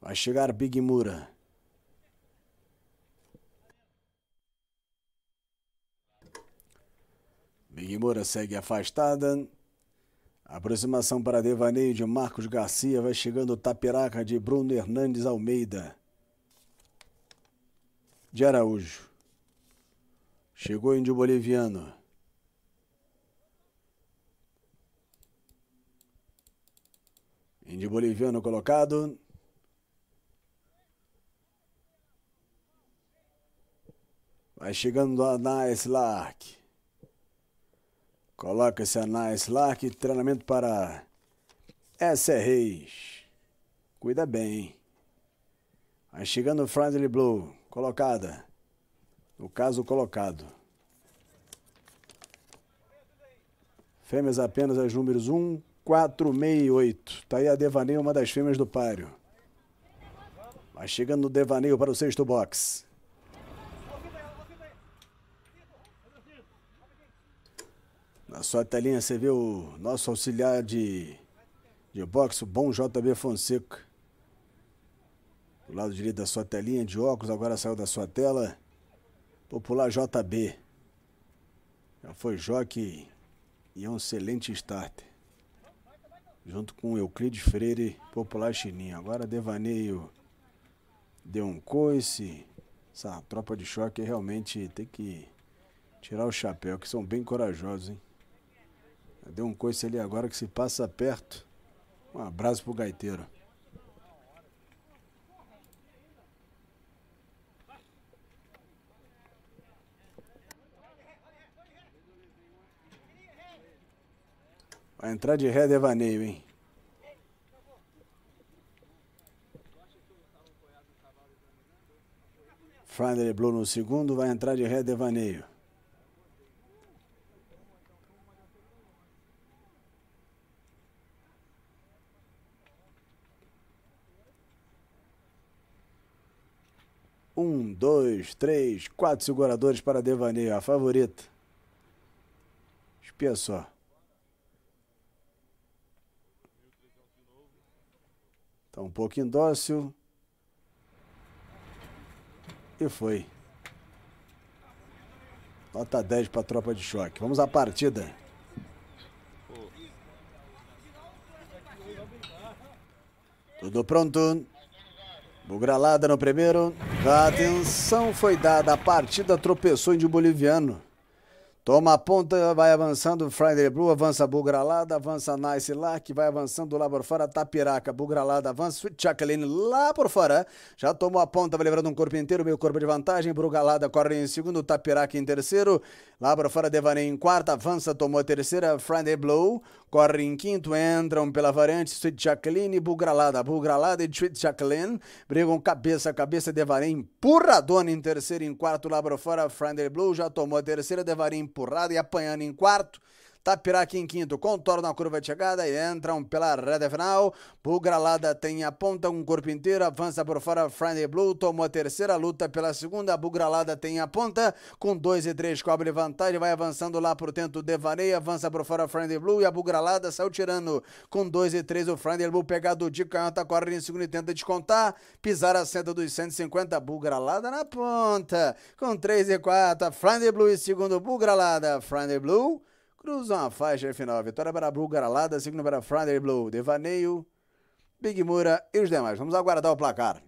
Vai chegar Big Mura. Big Mura segue afastada. Aproximação para devaneio de Marcos Garcia. Vai chegando o tapiraca de Bruno Hernandes Almeida. De Araújo. Chegou índio boliviano. Índio boliviano colocado. Vai chegando a Anais Lark. Coloca esse Anais Lark, treinamento para Reis. Cuida bem. Vai chegando o Friendly Blue. Colocada. No caso, colocado. Fêmeas apenas as números 1, 4, 6 e 8. Tá aí a Devaneio, uma das fêmeas do páreo. Vai chegando o Devaneio para o sexto box. Na sua telinha você vê o nosso auxiliar de, de boxe, o bom JB Fonseca. Do lado direito da sua telinha de óculos, agora saiu da sua tela. Popular JB. Já foi Joque e é um excelente starter. Junto com Euclides Freire, Popular Chininho. Agora devaneio deu um coice. Essa tropa de choque realmente tem que tirar o chapéu, que são bem corajosos, hein? Deu um coice ali agora que se passa perto. Um abraço pro gaiteiro. Vai entrar de ré devaneio, hein? Friday Blue no segundo, vai entrar de ré devaneio. Um, dois, três, quatro seguradores para devaneio. A favorita. Espia só. está um pouco indócil. E foi. Nota 10 para a tropa de choque. Vamos à partida. Tudo pronto. Bugralada no primeiro. a Atenção foi dada. A partida tropeçou em de um boliviano. Toma a ponta, vai avançando, Friday Blue, avança Bugralada, avança Nice lá, que vai avançando lá por fora, Tapiraca, Bugralada, avança Sweet Jacqueline lá por fora, já tomou a ponta, vai levando um corpo inteiro, meio corpo de vantagem, Bugralada corre em segundo, Tapiraca em terceiro, lá por fora Devaneio em quarta, avança, tomou a terceira, Friday Blue, corre em quinto, entram pela variante Sweet Jacqueline e Bugralada, Bugralada e Sweet Jacqueline, brigam cabeça a cabeça, a empurradona em terceiro, em quarto, lá por fora, Friday Blue já tomou a terceira, Devaneio empurrada e apanhando em quarto Tapiraca em quinto, contorna a curva de chegada e entram pela reta final. Bugralada tem a ponta, o corpo inteiro, avança por fora. Friday Blue tomou a terceira, luta pela segunda. Bugralada tem a ponta, com dois e três cobre vantagem, vai avançando lá por dentro. Devaneia, avança por fora. Friday Blue e a Bugralada saiu tirando. Com dois e três, o Friday Blue pegado de canhota, corre em segundo e tenta descontar. Pisar a seta dos 150, Bugralada na ponta. Com três e quatro, Friday Blue e segundo, Bugralada. Friday Blue. Cruzam a faixa final. Vitória para Blue, Garalada, signo para Friday Blue, Devaneio, Big Mura e os demais. Vamos aguardar o placar.